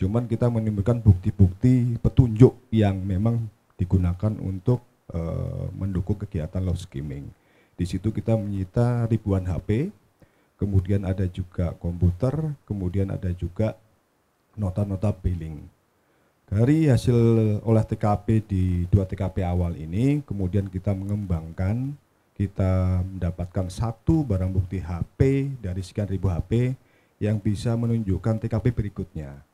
Cuman kita menimbulkan bukti-bukti petunjuk yang memang digunakan untuk uh, mendukung kegiatan love skimming. Di situ kita menyita ribuan HP, kemudian ada juga komputer, kemudian ada juga nota-nota billing. Dari hasil olah TKP di dua TKP awal ini, kemudian kita mengembangkan, kita mendapatkan satu barang bukti HP dari sekian ribu HP yang bisa menunjukkan TKP berikutnya.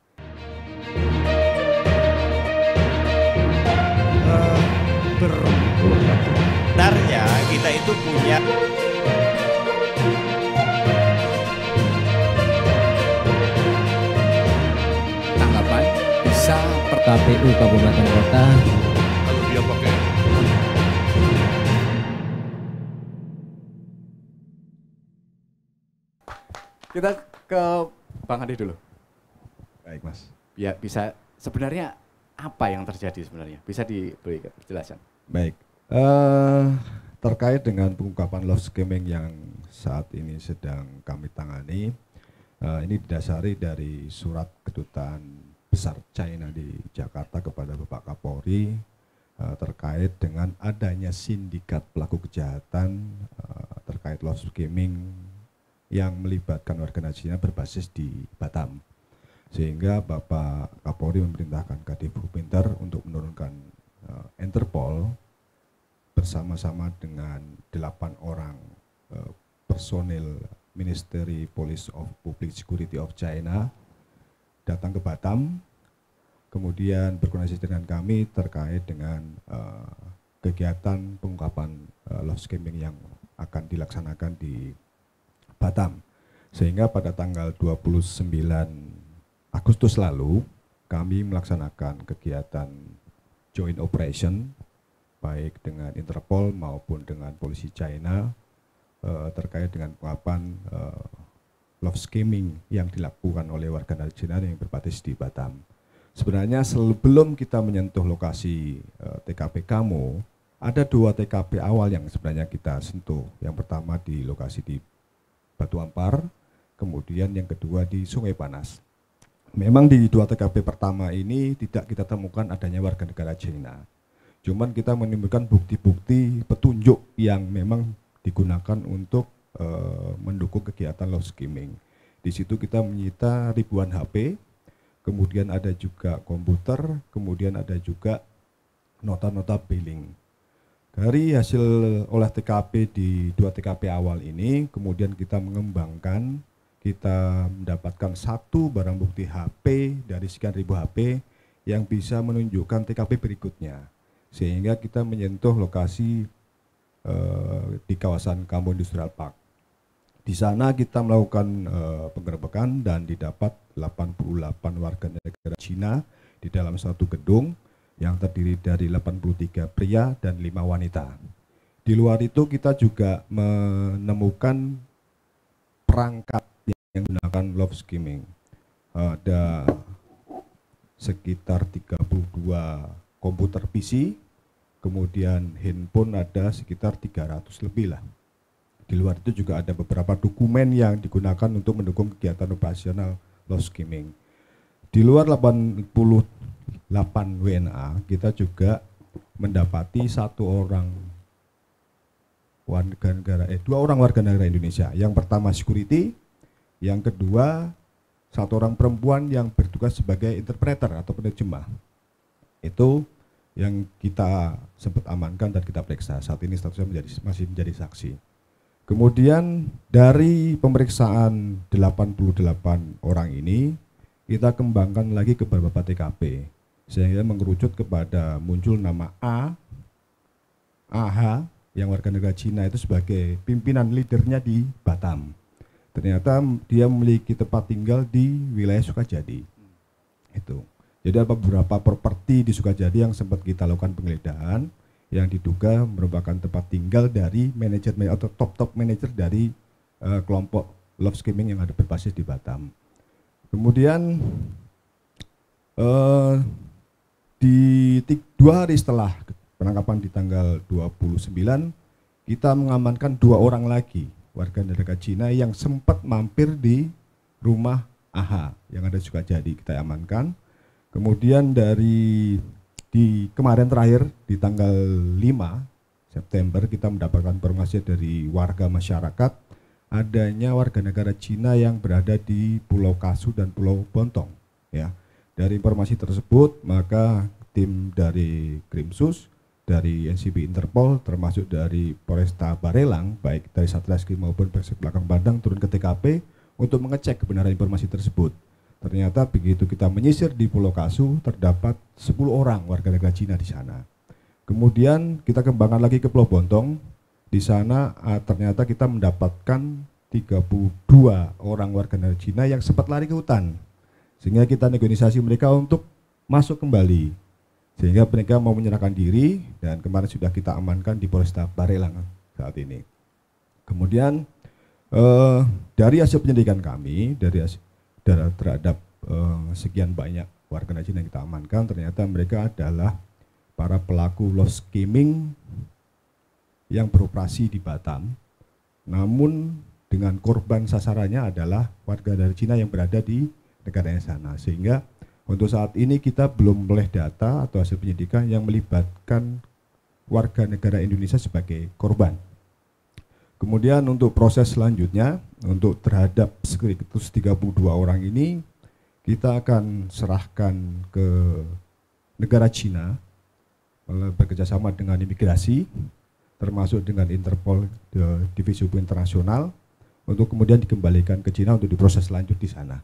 Sebenarnya kita itu punya tanggapan bisa per KPU Kabupaten Kota kalau dia pakai kita ke Bang Adi dulu. Baik, Mas ya bisa sebenarnya apa yang terjadi sebenarnya? Bisa diberi penjelasan. Baik. Uh, terkait dengan pengungkapan love scamming yang saat ini sedang kami tangani, uh, ini didasari dari surat kedutaan besar China di Jakarta kepada Bapak Kapolri uh, terkait dengan adanya sindikat pelaku kejahatan uh, terkait love scamming yang melibatkan warga Cina berbasis di Batam sehingga Bapak Kapolri memerintahkan Kadif Pintar untuk menurunkan uh, Interpol bersama-sama dengan delapan orang uh, personil Ministry Police of Public Security of China datang ke Batam, kemudian berkoordinasi dengan kami terkait dengan uh, kegiatan pengungkapan uh, love scamming yang akan dilaksanakan di Batam. Sehingga pada tanggal 29 Agustus lalu kami melaksanakan kegiatan joint operation baik dengan Interpol maupun dengan polisi China eh, terkait dengan pengapan eh, love scamming yang dilakukan oleh warga China yang berbasis di Batam. Sebenarnya sebelum kita menyentuh lokasi eh, TKP kamu ada dua TKP awal yang sebenarnya kita sentuh. Yang pertama di lokasi di Batu Ampar, kemudian yang kedua di Sungai Panas. Memang di dua TKP pertama ini tidak kita temukan adanya warga negara Cina. Cuman kita menimbulkan bukti-bukti petunjuk yang memang digunakan untuk e, mendukung kegiatan low skimming. Di situ kita menyita ribuan HP, kemudian ada juga komputer, kemudian ada juga nota-nota billing. Dari hasil olah TKP di dua TKP awal ini, kemudian kita mengembangkan kita mendapatkan satu barang bukti HP dari sekian ribu HP yang bisa menunjukkan TKP berikutnya sehingga kita menyentuh lokasi eh, di kawasan Kampung Industrial Park. Di sana kita melakukan eh, penggerbekan dan didapat 88 warga negara Cina di dalam satu gedung yang terdiri dari 83 pria dan 5 wanita. Di luar itu kita juga menemukan perangkat yang menggunakan love skimming. Ada sekitar 32 komputer PC, kemudian handphone ada sekitar 300 lebih lah. Di luar itu juga ada beberapa dokumen yang digunakan untuk mendukung kegiatan operasional love skimming. Di luar 88 WNA, kita juga mendapati satu orang warga negara eh dua orang warga negara Indonesia. Yang pertama security, yang kedua, satu orang perempuan yang bertugas sebagai interpreter atau penerjemah. Itu yang kita sempat amankan dan kita periksa. Saat ini statusnya menjadi, masih menjadi saksi. Kemudian dari pemeriksaan 88 orang ini, kita kembangkan lagi ke beberapa TKP sehingga mengerucut kepada muncul nama A, AH yang warga negara Cina itu sebagai pimpinan leadernya di Batam ternyata dia memiliki tempat tinggal di wilayah Sukajadi. Itu. Jadi ada beberapa properti di Sukajadi yang sempat kita lakukan penggeledahan yang diduga merupakan tempat tinggal dari manajer atau top-top manajer dari uh, kelompok love scamming yang ada berbasis di Batam. Kemudian uh, di dua hari setelah penangkapan di tanggal 29 kita mengamankan dua orang lagi warga negara Cina yang sempat mampir di rumah AHA yang ada juga jadi kita amankan. Kemudian dari di kemarin terakhir di tanggal 5 September kita mendapatkan informasi dari warga masyarakat adanya warga negara Cina yang berada di Pulau Kasu dan Pulau Bontong ya. Dari informasi tersebut maka tim dari Krimsus dari NCB Interpol termasuk dari Polresta Barelang baik dari Satreskrim maupun Polsek Belakang Bandang turun ke TKP untuk mengecek kebenaran informasi tersebut. Ternyata begitu kita menyisir di Pulau Kasu terdapat 10 orang warga negara Cina di sana. Kemudian kita kembangkan lagi ke Pulau Bontong. Di sana ah, ternyata kita mendapatkan 32 orang warga negara Cina yang sempat lari ke hutan. Sehingga kita negosiasi mereka untuk masuk kembali sehingga mereka mau menyerahkan diri dan kemarin sudah kita amankan di Polresta Barelang saat ini. Kemudian eh, dari hasil penyelidikan kami dari hasil, terhadap eh, sekian banyak warga Cina yang kita amankan ternyata mereka adalah para pelaku loss skimming yang beroperasi di Batam. Namun dengan korban sasarannya adalah warga dari Cina yang berada di negaranya sana sehingga untuk saat ini kita belum boleh data atau hasil penyidikan yang melibatkan warga negara Indonesia sebagai korban. Kemudian untuk proses selanjutnya, untuk terhadap sekretus 32 orang ini, kita akan serahkan ke negara Cina eh, bekerjasama dengan imigrasi, termasuk dengan Interpol eh, Divisi Hukum Internasional, untuk kemudian dikembalikan ke Cina untuk diproses lanjut di sana.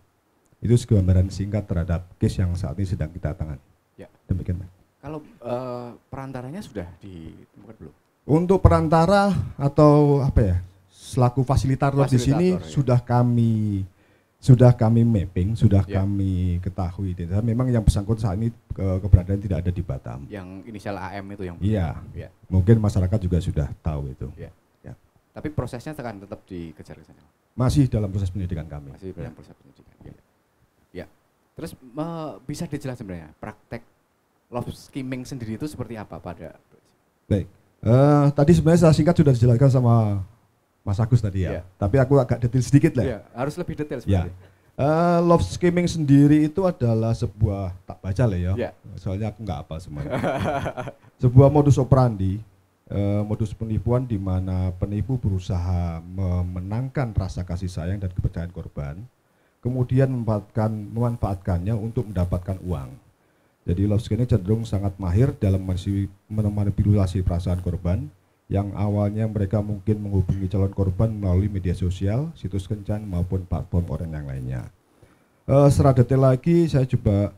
Itu segambaran singkat terhadap case yang saat ini sedang kita tangani. Ya. Demikian, Pak. Kalau uh, perantaranya sudah ditemukan belum? Untuk perantara atau apa ya? Selaku fasilitator, fasilitator di sini ya. sudah kami sudah kami mapping, sudah ya. kami ketahui. memang yang bersangkutan saat ini ke keberadaan tidak ada di Batam. Yang inisial AM itu yang. Iya. Ya. Mungkin masyarakat juga sudah tahu itu. Ya. ya. Tapi prosesnya akan tetap dikejar ke sana. Masih dalam proses penyidikan kami. Masih dalam ya. proses penyidikan. Ya. Terus uh, bisa dijelaskan sebenarnya praktek love skimming sendiri itu seperti apa pada? Baik. Uh, tadi sebenarnya saya singkat sudah dijelaskan sama Mas Agus tadi ya. Yeah. Tapi aku agak detail sedikit lah. Yeah, iya, harus lebih detail iya. sebenarnya. Yeah. Uh, love skimming sendiri itu adalah sebuah tak baca lah ya. Yeah. Soalnya aku nggak apa semuanya. sebuah modus operandi, uh, modus penipuan di mana penipu berusaha memenangkan rasa kasih sayang dan kepercayaan korban kemudian memanfaatkan, memanfaatkannya untuk mendapatkan uang. Jadi love scam ini cenderung sangat mahir dalam memanipulasi perasaan korban yang awalnya mereka mungkin menghubungi calon korban melalui media sosial, situs kencan maupun platform orang yang lainnya. Uh, secara detail lagi saya coba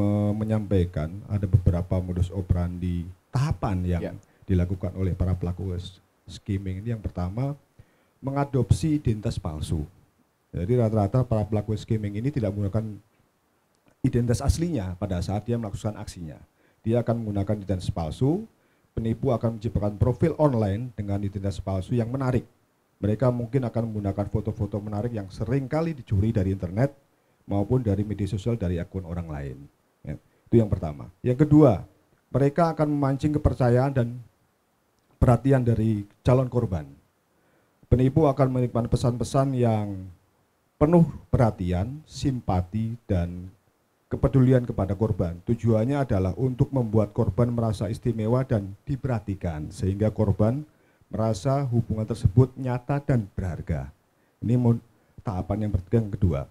uh, menyampaikan ada beberapa modus operandi tahapan yang yeah. dilakukan oleh para pelaku skimming ini. Yang pertama mengadopsi identitas palsu. Jadi rata-rata para pelaku skimming ini tidak menggunakan identitas aslinya pada saat dia melakukan aksinya. Dia akan menggunakan identitas palsu, penipu akan menciptakan profil online dengan identitas palsu yang menarik. Mereka mungkin akan menggunakan foto-foto menarik yang seringkali dicuri dari internet maupun dari media sosial dari akun orang lain. Ya, itu yang pertama. Yang kedua, mereka akan memancing kepercayaan dan perhatian dari calon korban. Penipu akan menyimpan pesan-pesan yang penuh perhatian, simpati, dan kepedulian kepada korban. Tujuannya adalah untuk membuat korban merasa istimewa dan diperhatikan, sehingga korban merasa hubungan tersebut nyata dan berharga. Ini tahapan yang, yang kedua.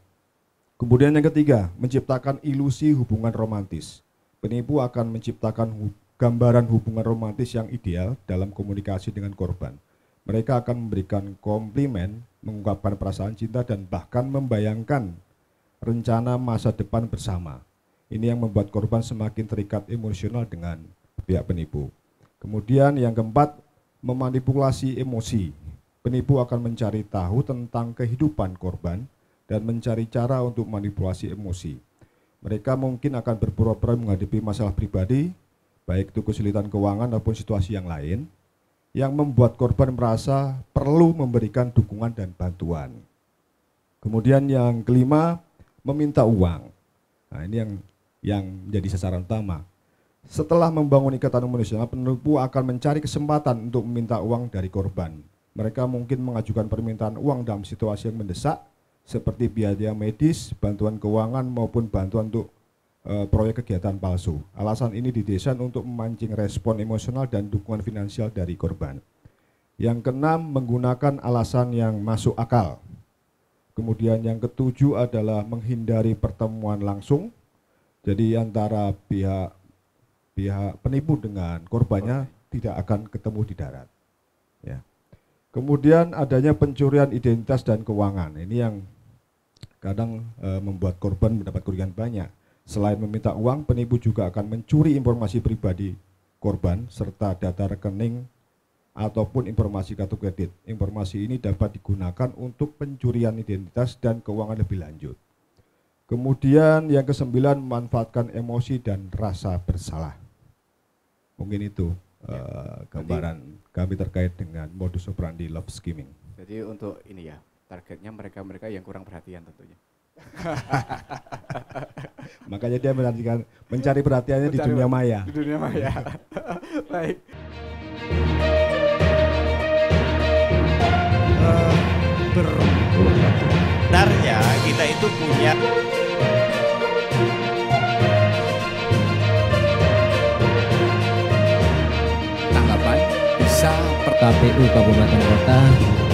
Kemudian yang ketiga, menciptakan ilusi hubungan romantis. Penipu akan menciptakan gambaran hubungan romantis yang ideal dalam komunikasi dengan korban. Mereka akan memberikan komplimen mengungkapkan perasaan cinta dan bahkan membayangkan rencana masa depan bersama. Ini yang membuat korban semakin terikat emosional dengan pihak penipu. Kemudian yang keempat, memanipulasi emosi. Penipu akan mencari tahu tentang kehidupan korban dan mencari cara untuk manipulasi emosi. Mereka mungkin akan berpura-pura menghadapi masalah pribadi, baik itu kesulitan keuangan maupun situasi yang lain, yang membuat korban merasa perlu memberikan dukungan dan bantuan. Kemudian yang kelima, meminta uang. Nah, ini yang yang menjadi sasaran utama. Setelah membangun ikatan emosional, penipu akan mencari kesempatan untuk meminta uang dari korban. Mereka mungkin mengajukan permintaan uang dalam situasi yang mendesak, seperti biaya medis, bantuan keuangan, maupun bantuan untuk Eh, proyek kegiatan palsu. Alasan ini didesain untuk memancing respon emosional dan dukungan finansial dari korban. Yang keenam, menggunakan alasan yang masuk akal. Kemudian yang ketujuh adalah menghindari pertemuan langsung. Jadi antara pihak pihak penipu dengan korbannya tidak akan ketemu di darat. Ya. Kemudian adanya pencurian identitas dan keuangan. Ini yang kadang e, membuat korban mendapat kerugian banyak Selain meminta uang, penipu juga akan mencuri informasi pribadi korban serta data rekening ataupun informasi kartu kredit. Informasi ini dapat digunakan untuk pencurian identitas dan keuangan lebih lanjut. Kemudian yang kesembilan, memanfaatkan emosi dan rasa bersalah. Mungkin itu ya. uh, gambaran Jadi, kami terkait dengan modus operandi love skimming. Jadi untuk ini ya, targetnya mereka-mereka yang kurang perhatian tentunya. Makanya dia menantikan mencari perhatiannya mencari di dunia maya. Di dunia maya. Baik. Sebenarnya kita itu punya tanggapan bisa per KPU Kabupaten Kota